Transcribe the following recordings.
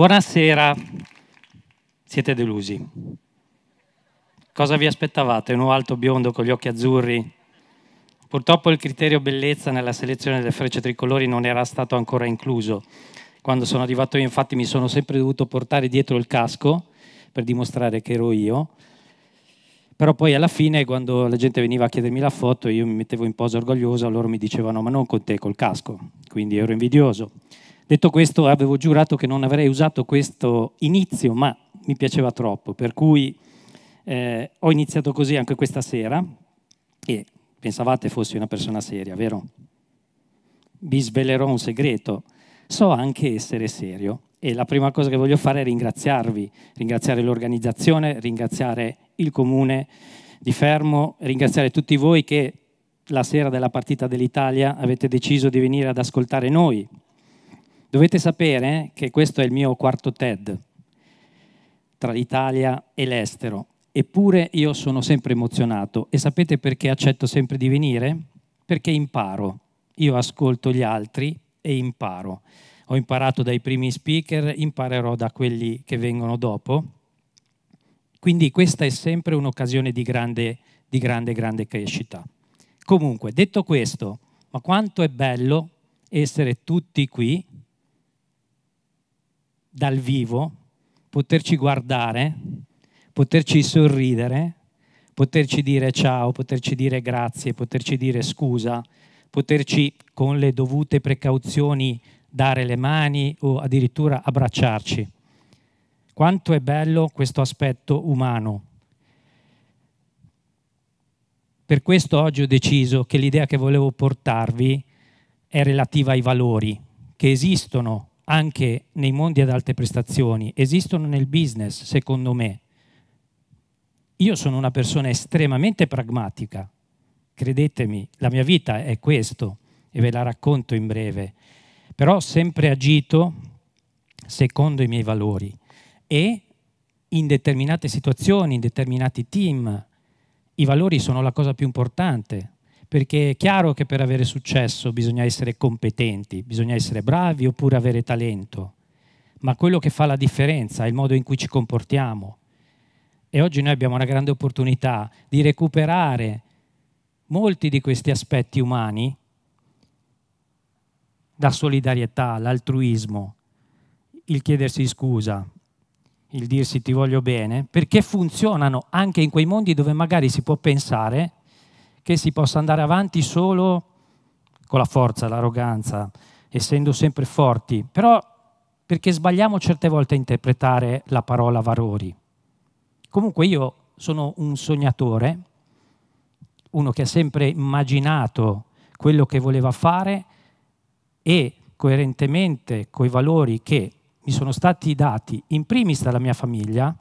Buonasera, siete delusi. Cosa vi aspettavate? Un alto biondo con gli occhi azzurri? Purtroppo il criterio bellezza nella selezione delle frecce tricolori non era stato ancora incluso. Quando sono arrivato io infatti mi sono sempre dovuto portare dietro il casco per dimostrare che ero io, però poi alla fine quando la gente veniva a chiedermi la foto io mi mettevo in posa orgogliosa, loro mi dicevano ma non con te col casco, quindi ero invidioso. Detto questo, avevo giurato che non avrei usato questo inizio, ma mi piaceva troppo, per cui eh, ho iniziato così anche questa sera e pensavate fossi una persona seria, vero? Vi svelerò un segreto, so anche essere serio e la prima cosa che voglio fare è ringraziarvi, ringraziare l'organizzazione, ringraziare il comune di Fermo, ringraziare tutti voi che la sera della partita dell'Italia avete deciso di venire ad ascoltare noi, Dovete sapere che questo è il mio quarto TED tra l'Italia e l'estero. Eppure io sono sempre emozionato e sapete perché accetto sempre di venire? Perché imparo. Io ascolto gli altri e imparo. Ho imparato dai primi speaker, imparerò da quelli che vengono dopo. Quindi questa è sempre un'occasione di grande, di grande, grande crescita. Comunque, detto questo, ma quanto è bello essere tutti qui dal vivo, poterci guardare, poterci sorridere, poterci dire ciao, poterci dire grazie, poterci dire scusa, poterci con le dovute precauzioni dare le mani o addirittura abbracciarci. Quanto è bello questo aspetto umano. Per questo oggi ho deciso che l'idea che volevo portarvi è relativa ai valori che esistono anche nei mondi ad alte prestazioni, esistono nel business, secondo me. Io sono una persona estremamente pragmatica, credetemi, la mia vita è questo e ve la racconto in breve, però ho sempre agito secondo i miei valori e in determinate situazioni, in determinati team, i valori sono la cosa più importante perché è chiaro che per avere successo bisogna essere competenti, bisogna essere bravi oppure avere talento, ma quello che fa la differenza è il modo in cui ci comportiamo. E oggi noi abbiamo una grande opportunità di recuperare molti di questi aspetti umani la solidarietà, l'altruismo, il chiedersi scusa, il dirsi ti voglio bene, perché funzionano anche in quei mondi dove magari si può pensare che si possa andare avanti solo con la forza, l'arroganza, essendo sempre forti, però perché sbagliamo certe volte a interpretare la parola valori. Comunque io sono un sognatore, uno che ha sempre immaginato quello che voleva fare e coerentemente con i valori che mi sono stati dati in primis dalla mia famiglia,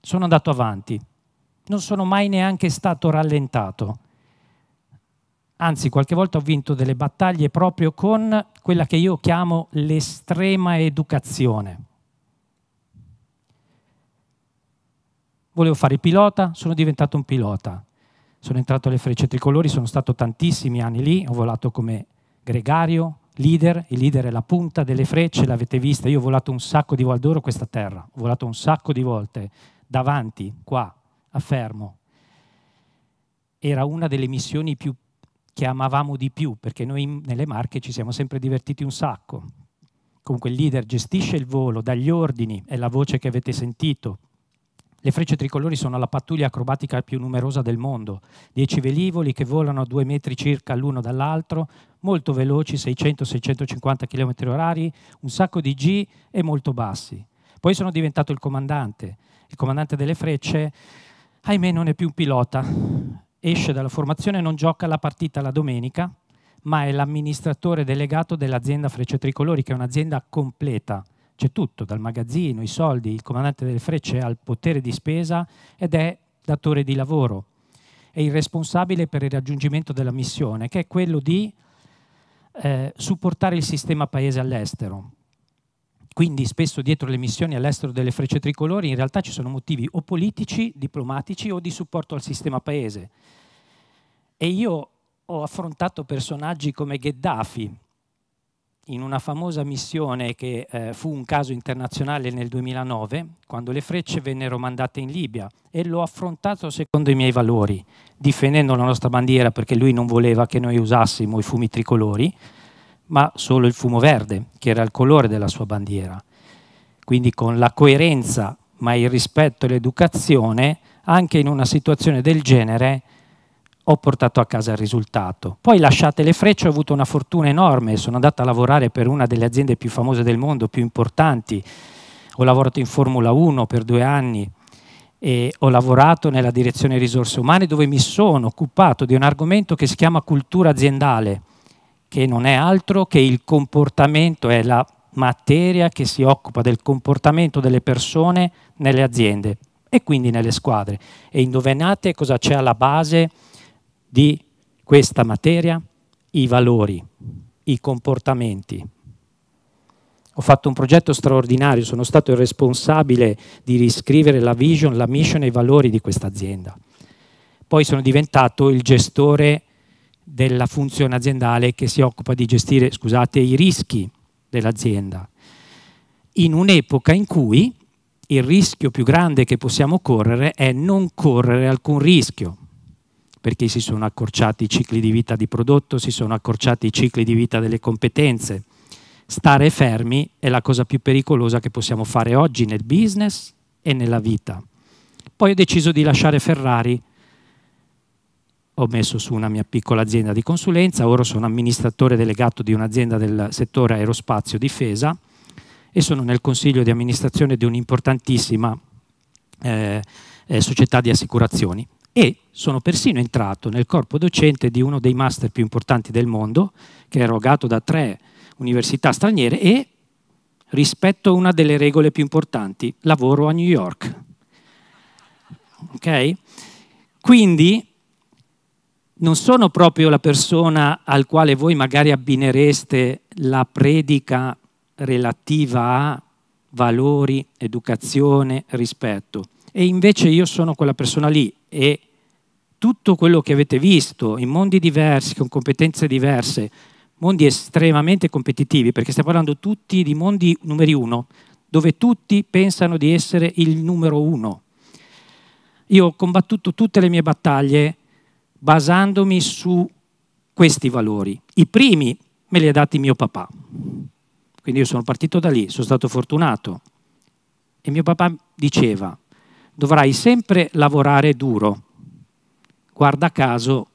sono andato avanti non sono mai neanche stato rallentato. Anzi, qualche volta ho vinto delle battaglie proprio con quella che io chiamo l'estrema educazione. Volevo fare il pilota, sono diventato un pilota. Sono entrato alle frecce tricolori, sono stato tantissimi anni lì, ho volato come gregario, leader, il leader è la punta delle frecce, l'avete vista, io ho volato un sacco di Valdoro questa terra, ho volato un sacco di volte davanti, qua, affermo, era una delle missioni più, che amavamo di più, perché noi nelle Marche ci siamo sempre divertiti un sacco. Comunque il leader gestisce il volo, dà gli ordini, è la voce che avete sentito. Le frecce tricolori sono la pattuglia acrobatica più numerosa del mondo, dieci velivoli che volano a due metri circa l'uno dall'altro, molto veloci, 600-650 km orari, un sacco di G e molto bassi. Poi sono diventato il comandante, il comandante delle frecce ahimè non è più un pilota, esce dalla formazione non gioca la partita la domenica, ma è l'amministratore delegato dell'azienda Frecce Tricolori, che è un'azienda completa. C'è tutto, dal magazzino, i soldi, il comandante delle frecce ha il potere di spesa ed è datore di lavoro. È il responsabile per il raggiungimento della missione, che è quello di eh, supportare il sistema paese all'estero, quindi spesso dietro le missioni all'estero delle frecce tricolori in realtà ci sono motivi o politici, diplomatici o di supporto al sistema paese. E io ho affrontato personaggi come Gheddafi in una famosa missione che eh, fu un caso internazionale nel 2009, quando le frecce vennero mandate in Libia e l'ho affrontato secondo i miei valori, difendendo la nostra bandiera perché lui non voleva che noi usassimo i fumi tricolori ma solo il fumo verde, che era il colore della sua bandiera. Quindi con la coerenza, ma il rispetto e l'educazione, anche in una situazione del genere, ho portato a casa il risultato. Poi lasciate le frecce, ho avuto una fortuna enorme, sono andato a lavorare per una delle aziende più famose del mondo, più importanti, ho lavorato in Formula 1 per due anni e ho lavorato nella direzione risorse umane dove mi sono occupato di un argomento che si chiama cultura aziendale che non è altro che il comportamento, è la materia che si occupa del comportamento delle persone nelle aziende e quindi nelle squadre. E indovinate cosa c'è alla base di questa materia? I valori, i comportamenti. Ho fatto un progetto straordinario, sono stato il responsabile di riscrivere la vision, la mission e i valori di questa azienda. Poi sono diventato il gestore della funzione aziendale che si occupa di gestire scusate, i rischi dell'azienda. In un'epoca in cui il rischio più grande che possiamo correre è non correre alcun rischio, perché si sono accorciati i cicli di vita di prodotto, si sono accorciati i cicli di vita delle competenze. Stare fermi è la cosa più pericolosa che possiamo fare oggi nel business e nella vita. Poi ho deciso di lasciare Ferrari ho messo su una mia piccola azienda di consulenza, ora sono amministratore delegato di un'azienda del settore aerospazio difesa e sono nel consiglio di amministrazione di un'importantissima eh, eh, società di assicurazioni e sono persino entrato nel corpo docente di uno dei master più importanti del mondo, che è erogato da tre università straniere e rispetto a una delle regole più importanti, lavoro a New York. Ok? Quindi non sono proprio la persona al quale voi magari abbinereste la predica relativa a valori, educazione, rispetto. E invece io sono quella persona lì e tutto quello che avete visto in mondi diversi, con competenze diverse, mondi estremamente competitivi, perché stiamo parlando tutti di mondi numeri uno, dove tutti pensano di essere il numero uno. Io ho combattuto tutte le mie battaglie basandomi su questi valori. I primi me li ha dati mio papà, quindi io sono partito da lì, sono stato fortunato. E mio papà diceva, dovrai sempre lavorare duro. Guarda caso,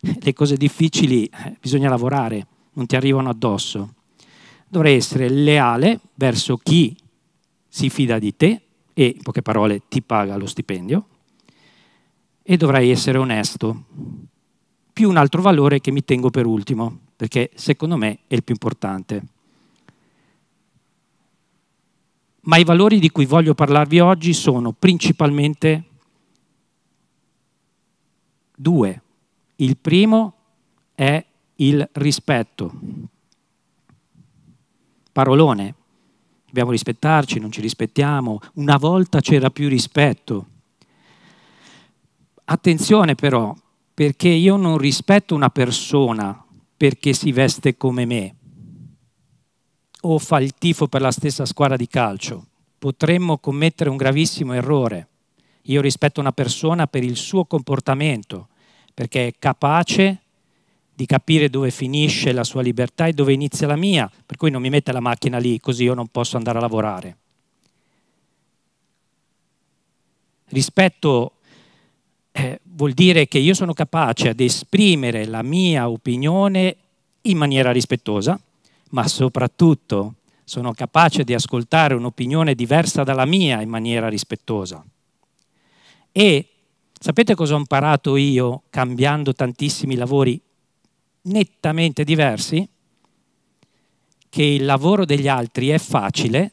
le cose difficili eh, bisogna lavorare, non ti arrivano addosso. Dovrai essere leale verso chi si fida di te e, in poche parole, ti paga lo stipendio, e dovrai essere onesto, più un altro valore che mi tengo per ultimo, perché secondo me è il più importante. Ma i valori di cui voglio parlarvi oggi sono principalmente due. Il primo è il rispetto. Parolone, dobbiamo rispettarci, non ci rispettiamo, una volta c'era più rispetto Attenzione però, perché io non rispetto una persona perché si veste come me o fa il tifo per la stessa squadra di calcio. Potremmo commettere un gravissimo errore. Io rispetto una persona per il suo comportamento, perché è capace di capire dove finisce la sua libertà e dove inizia la mia, per cui non mi mette la macchina lì così io non posso andare a lavorare. Rispetto eh, vuol dire che io sono capace ad esprimere la mia opinione in maniera rispettosa, ma soprattutto sono capace di ascoltare un'opinione diversa dalla mia in maniera rispettosa. E sapete cosa ho imparato io cambiando tantissimi lavori nettamente diversi? Che il lavoro degli altri è facile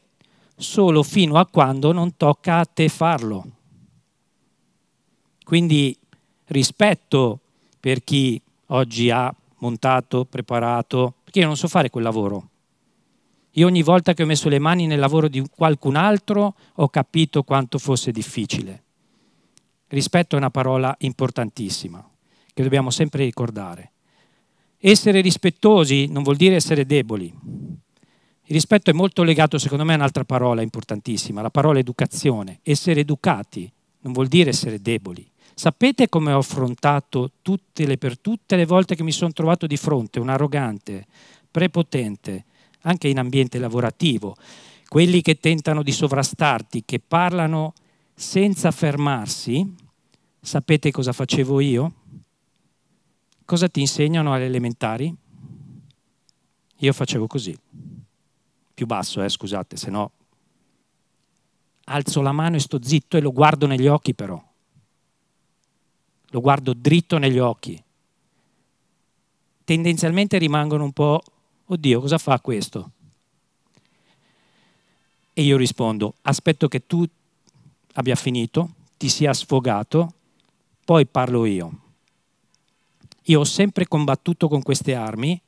solo fino a quando non tocca a te farlo. Quindi rispetto per chi oggi ha montato, preparato, perché io non so fare quel lavoro. Io ogni volta che ho messo le mani nel lavoro di qualcun altro ho capito quanto fosse difficile. Rispetto è una parola importantissima che dobbiamo sempre ricordare. Essere rispettosi non vuol dire essere deboli. Il rispetto è molto legato, secondo me, a un'altra parola importantissima, la parola educazione. Essere educati non vuol dire essere deboli. Sapete come ho affrontato tutte le, per tutte le volte che mi sono trovato di fronte un arrogante, prepotente, anche in ambiente lavorativo, quelli che tentano di sovrastarti, che parlano senza fermarsi, sapete cosa facevo io? Cosa ti insegnano alle elementari? Io facevo così, più basso, eh, scusate, se no alzo la mano e sto zitto e lo guardo negli occhi però lo guardo dritto negli occhi, tendenzialmente rimangono un po', oddio, cosa fa questo? E io rispondo, aspetto che tu abbia finito, ti sia sfogato, poi parlo io. Io ho sempre combattuto con queste armi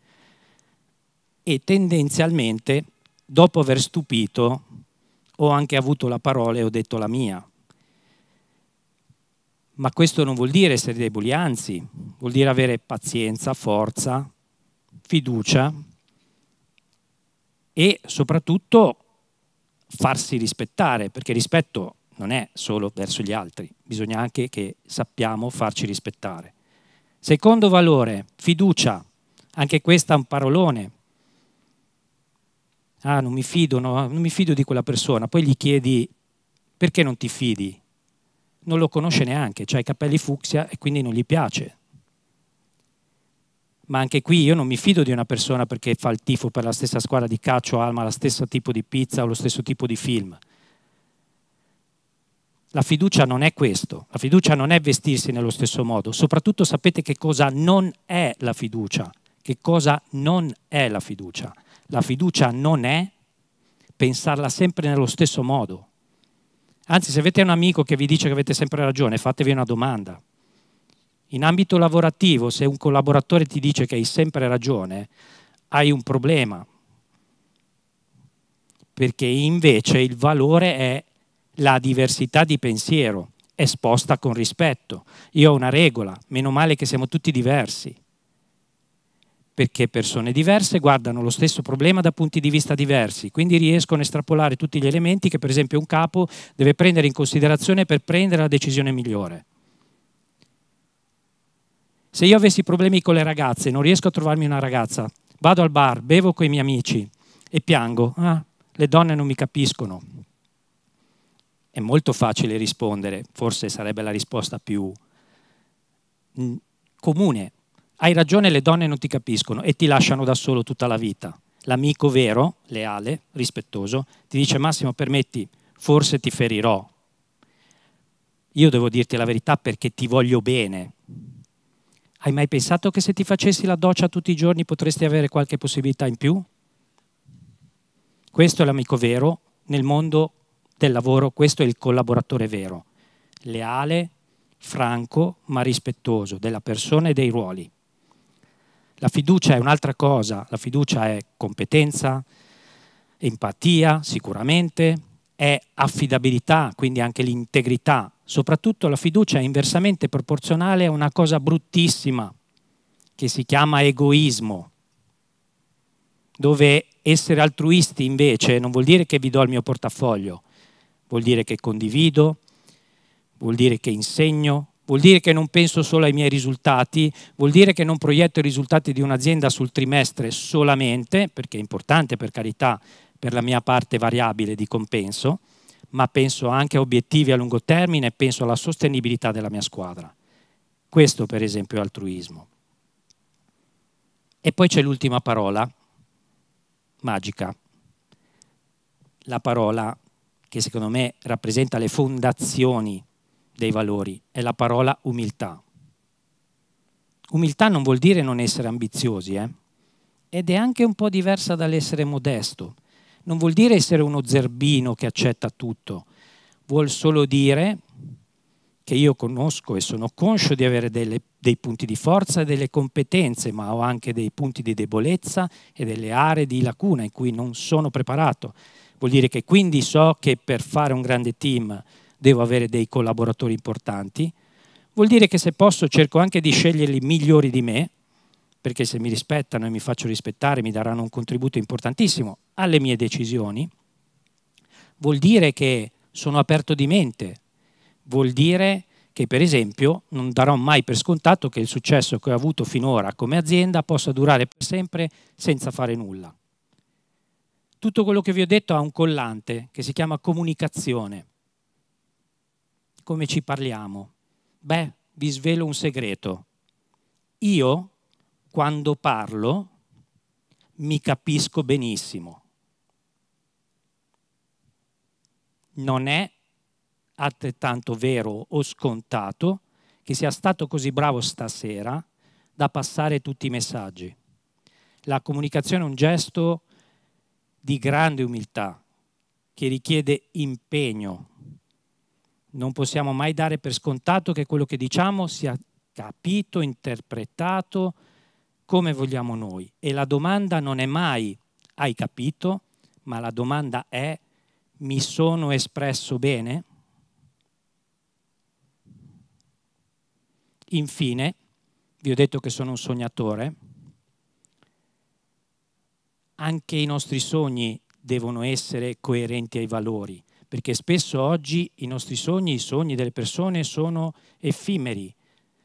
e tendenzialmente, dopo aver stupito, ho anche avuto la parola e ho detto la mia. Ma questo non vuol dire essere deboli, anzi, vuol dire avere pazienza, forza, fiducia e soprattutto farsi rispettare, perché rispetto non è solo verso gli altri, bisogna anche che sappiamo farci rispettare. Secondo valore, fiducia, anche questa è un parolone. Ah, non mi fido, no, non mi fido di quella persona, poi gli chiedi perché non ti fidi? non lo conosce neanche, cioè ha i capelli fucsia e quindi non gli piace. Ma anche qui io non mi fido di una persona perché fa il tifo per la stessa squadra di calcio, alma lo stesso tipo di pizza o lo stesso tipo di film. La fiducia non è questo, la fiducia non è vestirsi nello stesso modo, soprattutto sapete che cosa non è la fiducia, che cosa non è la fiducia. La fiducia non è pensarla sempre nello stesso modo, Anzi, se avete un amico che vi dice che avete sempre ragione, fatevi una domanda. In ambito lavorativo, se un collaboratore ti dice che hai sempre ragione, hai un problema. Perché invece il valore è la diversità di pensiero, esposta con rispetto. Io ho una regola, meno male che siamo tutti diversi perché persone diverse guardano lo stesso problema da punti di vista diversi, quindi riescono a estrapolare tutti gli elementi che per esempio un capo deve prendere in considerazione per prendere la decisione migliore. Se io avessi problemi con le ragazze, non riesco a trovarmi una ragazza, vado al bar, bevo con i miei amici e piango, ah, le donne non mi capiscono. È molto facile rispondere, forse sarebbe la risposta più mm, comune, hai ragione, le donne non ti capiscono e ti lasciano da solo tutta la vita. L'amico vero, leale, rispettoso, ti dice Massimo, permetti, forse ti ferirò. Io devo dirti la verità perché ti voglio bene. Hai mai pensato che se ti facessi la doccia tutti i giorni potresti avere qualche possibilità in più? Questo è l'amico vero nel mondo del lavoro, questo è il collaboratore vero, leale, franco ma rispettoso della persona e dei ruoli. La fiducia è un'altra cosa, la fiducia è competenza, empatia sicuramente, è affidabilità, quindi anche l'integrità. Soprattutto la fiducia è inversamente proporzionale a una cosa bruttissima che si chiama egoismo, dove essere altruisti invece non vuol dire che vi do il mio portafoglio, vuol dire che condivido, vuol dire che insegno, vuol dire che non penso solo ai miei risultati, vuol dire che non proietto i risultati di un'azienda sul trimestre solamente, perché è importante per carità per la mia parte variabile di compenso, ma penso anche a obiettivi a lungo termine e penso alla sostenibilità della mia squadra. Questo per esempio è altruismo. E poi c'è l'ultima parola, magica, la parola che secondo me rappresenta le fondazioni dei valori è la parola umiltà. Umiltà non vuol dire non essere ambiziosi, eh? ed è anche un po' diversa dall'essere modesto. Non vuol dire essere uno zerbino che accetta tutto, vuol solo dire che io conosco e sono conscio di avere delle, dei punti di forza e delle competenze, ma ho anche dei punti di debolezza e delle aree di lacuna in cui non sono preparato. Vuol dire che quindi so che per fare un grande team devo avere dei collaboratori importanti, vuol dire che se posso cerco anche di sceglierli migliori di me, perché se mi rispettano e mi faccio rispettare mi daranno un contributo importantissimo alle mie decisioni, vuol dire che sono aperto di mente, vuol dire che per esempio non darò mai per scontato che il successo che ho avuto finora come azienda possa durare per sempre senza fare nulla. Tutto quello che vi ho detto ha un collante che si chiama comunicazione come ci parliamo? Beh, vi svelo un segreto. Io, quando parlo, mi capisco benissimo. Non è altrettanto vero o scontato che sia stato così bravo stasera da passare tutti i messaggi. La comunicazione è un gesto di grande umiltà che richiede impegno, non possiamo mai dare per scontato che quello che diciamo sia capito, interpretato come vogliamo noi. E la domanda non è mai hai capito, ma la domanda è mi sono espresso bene? Infine, vi ho detto che sono un sognatore, anche i nostri sogni devono essere coerenti ai valori perché spesso oggi i nostri sogni, i sogni delle persone sono effimeri,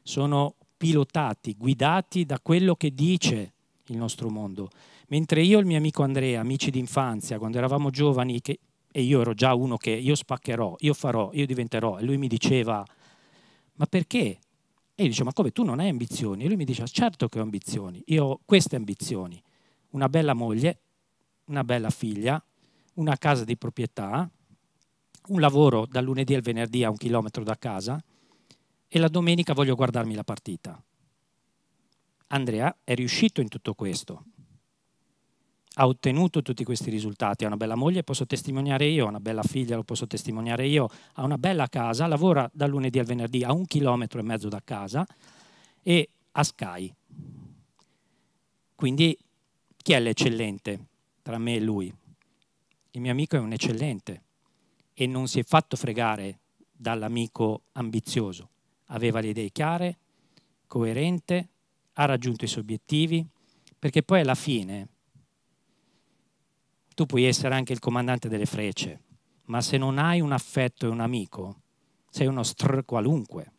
sono pilotati, guidati da quello che dice il nostro mondo. Mentre io e il mio amico Andrea, amici d'infanzia, quando eravamo giovani, che, e io ero già uno che io spaccherò, io farò, io diventerò, e lui mi diceva, ma perché? E io dicevo, ma come tu non hai ambizioni? E lui mi diceva, certo che ho ambizioni, io ho queste ambizioni, una bella moglie, una bella figlia, una casa di proprietà, un lavoro dal lunedì al venerdì a un chilometro da casa e la domenica voglio guardarmi la partita. Andrea è riuscito in tutto questo, ha ottenuto tutti questi risultati, ha una bella moglie, posso testimoniare io, ha una bella figlia, lo posso testimoniare io, ha una bella casa, lavora dal lunedì al venerdì a un chilometro e mezzo da casa e a Sky. Quindi chi è l'eccellente tra me e lui? Il mio amico è un eccellente e non si è fatto fregare dall'amico ambizioso. Aveva le idee chiare, coerente, ha raggiunto i suoi obiettivi, perché poi alla fine tu puoi essere anche il comandante delle frecce, ma se non hai un affetto e un amico, sei uno str qualunque.